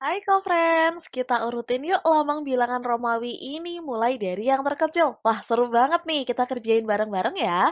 Hai co-friends, kita urutin yuk lambang bilangan Romawi ini mulai dari yang terkecil. Wah, seru banget nih, kita kerjain bareng-bareng ya.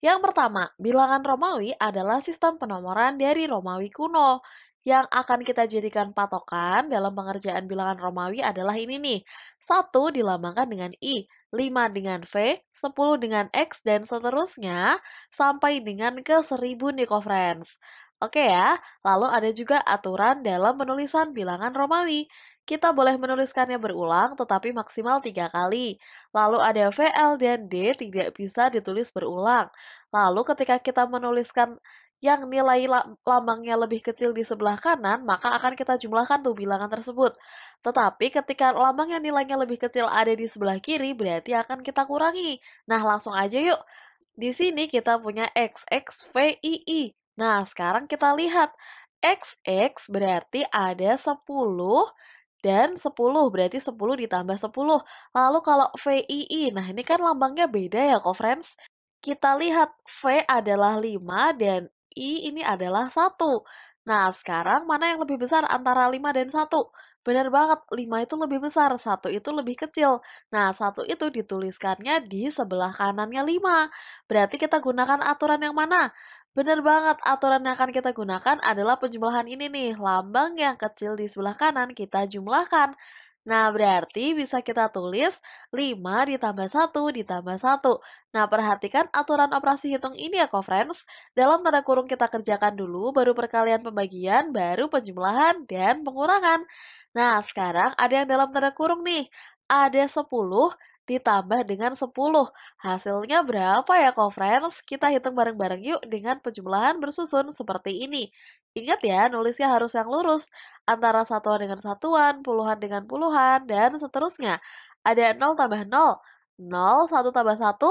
Yang pertama, bilangan Romawi adalah sistem penomoran dari Romawi kuno. Yang akan kita jadikan patokan dalam pengerjaan bilangan Romawi adalah ini nih. 1 dilambangkan dengan I, 5 dengan V, 10 dengan X, dan seterusnya, sampai dengan ke 1000 nih, co-friends. Oke ya, lalu ada juga aturan dalam penulisan bilangan Romawi. Kita boleh menuliskannya berulang tetapi maksimal tiga kali. Lalu ada VL dan D tidak bisa ditulis berulang. Lalu ketika kita menuliskan yang nilai lambangnya lebih kecil di sebelah kanan, maka akan kita jumlahkan tuh bilangan tersebut. Tetapi ketika lambang yang nilainya lebih kecil ada di sebelah kiri, berarti akan kita kurangi. Nah, langsung aja yuk. Di sini kita punya XXVII. Nah, sekarang kita lihat. XX berarti ada 10 dan 10 berarti 10 ditambah 10. Lalu kalau VII, nah ini kan lambangnya beda ya kok friends. Kita lihat V adalah 5 dan I ini adalah 1. Nah, sekarang mana yang lebih besar antara 5 dan 1? Benar banget, 5 itu lebih besar, 1 itu lebih kecil. Nah, 1 itu dituliskannya di sebelah kanannya 5. Berarti kita gunakan aturan yang mana? Benar banget, aturan yang akan kita gunakan adalah penjumlahan ini nih. Lambang yang kecil di sebelah kanan kita jumlahkan. Nah, berarti bisa kita tulis 5 ditambah 1 ditambah 1. Nah, perhatikan aturan operasi hitung ini ya, co-friends. Dalam tanda kurung kita kerjakan dulu, baru perkalian pembagian, baru penjumlahan, dan pengurangan. Nah, sekarang ada yang dalam tanda kurung nih. Ada 10 ditambah dengan 10. Hasilnya berapa ya, co-friends? Kita hitung bareng-bareng yuk dengan penjumlahan bersusun seperti ini. Ingat ya, nulisnya harus yang lurus, antara satuan dengan satuan, puluhan dengan puluhan, dan seterusnya. Ada 0 tambah 0, 0, 1 tambah 1,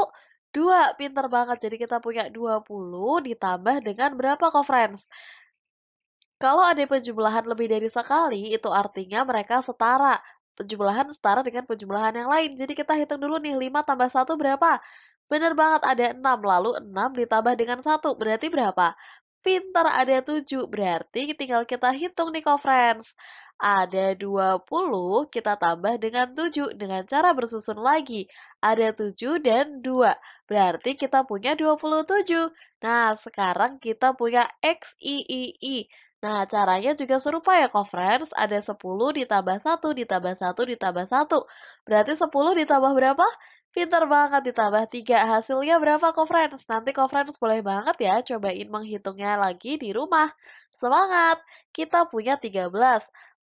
2. Pinter banget, jadi kita punya 20 ditambah dengan berapa, co-friends? Kalau ada penjumlahan lebih dari sekali, itu artinya mereka setara penjumlahan setara dengan penjumlahan yang lain. Jadi kita hitung dulu nih, 5 tambah 1 berapa? Benar banget, ada 6. Lalu 6 ditambah dengan 1, berarti berapa? Pintar ada 7. Berarti tinggal kita hitung nih, kau friends Ada 20, kita tambah dengan 7 dengan cara bersusun lagi. Ada 7 dan 2. Berarti kita punya 27. Nah, sekarang kita punya XIII. Nah, caranya juga serupa ya, friends. Ada 10 ditambah 1 ditambah 1 ditambah 1. Berarti 10 ditambah berapa? Pinter banget ditambah 3. Hasilnya berapa, friends? Nanti friends boleh banget ya cobain menghitungnya lagi di rumah. Semangat! Kita punya 13.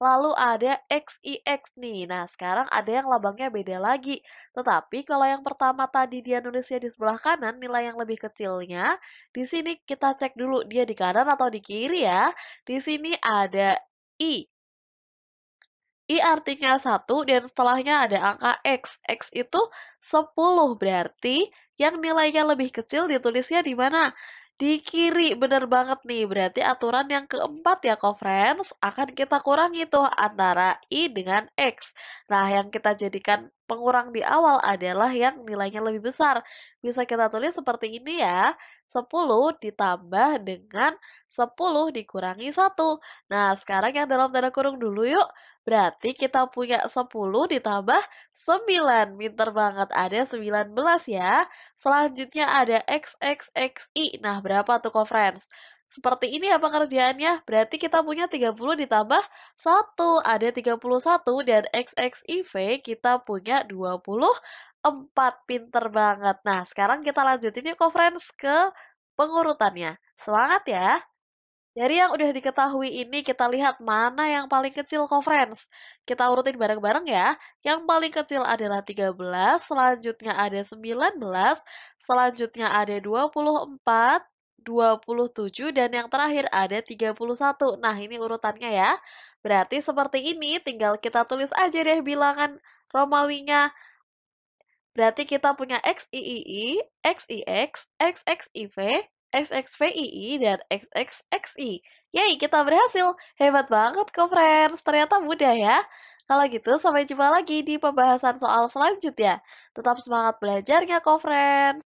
Lalu ada XIX nih. Nah, sekarang ada yang lambangnya beda lagi. Tetapi kalau yang pertama tadi dia nulisnya di sebelah kanan, nilai yang lebih kecilnya, di sini kita cek dulu dia di kanan atau di kiri ya. Di sini ada I. I artinya 1 dan setelahnya ada angka X. X itu 10 berarti yang nilainya lebih kecil ditulisnya di mana? Di kiri, bener banget nih. Berarti aturan yang keempat ya, kok friends akan kita kurangi tuh antara I dengan X. Nah, yang kita jadikan pengurang di awal adalah yang nilainya lebih besar. Bisa kita tulis seperti ini ya. 10 ditambah dengan 10 dikurangi 1. Nah, sekarang yang dalam tanda kurung dulu yuk. Berarti kita punya 10 ditambah 9. Pinter banget, ada 19 ya. Selanjutnya ada XXXI. Nah, berapa tuh, conference? friends? Seperti ini apa kerjaannya? Berarti kita punya 30 ditambah 1. Ada 31 dan XXIV kita punya 20. 4. Pinter banget. Nah, sekarang kita lanjutin yuk, friends, ke pengurutannya. Semangat ya! Dari yang udah diketahui ini, kita lihat mana yang paling kecil, friends. Kita urutin bareng-bareng ya. Yang paling kecil adalah 13, selanjutnya ada 19, selanjutnya ada 24, 27, dan yang terakhir ada 31. Nah, ini urutannya ya. Berarti seperti ini, tinggal kita tulis aja deh bilangan Romawinya. Berarti kita punya XIII, XIX, XXIV, XXVII, dan XXXI. Yay, kita berhasil! Hebat banget kok, friends. Ternyata mudah ya. Kalau gitu, sampai jumpa lagi di pembahasan soal selanjutnya. Tetap semangat belajarnya kok, friends.